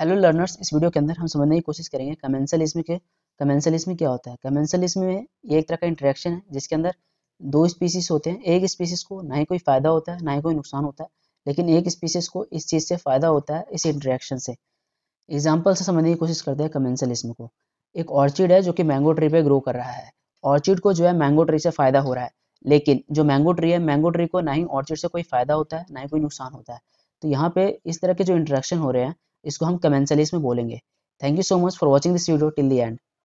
hello learners इस video के अंदर हम समझने की कोशिश करेंगे कमेंसलिज्म के कमेंसलिज्म क्या होता है कमेंसलिज्म में एक तरह का इंटरेक्शन है जिसके अंदर दो स्पीसीज होते हैं एक स्पीसीज को ना ही कोई फ़ायदा होता है ना ही कोई नुकसान होता है लेकिन एक स्पीसीज को इस चीज़ से फ़ायदा होता है इस इंटरेक्शन से एग्जाम्पल से समझने की कोशिश करते हैं कमेंसलिज्म को एक ऑर्चिड है जो कि मैंगो ट्री पर ग्रो कर रहा है ऑर्चिड को जो है मैंगो ट्री से फ़ायदा हो रहा है लेकिन जो मैंगो ट्री है मैंगो ट्री को ना ही ऑर्चिड से कोई फ़ायदा होता है ना ही कोई नुकसान होता है तो यहाँ पे इस तरह के जो इंटरेक्शन हो रहे हैं इसको हम कमेंसलिस में बोलेंगे thank you so much for watching this video till the and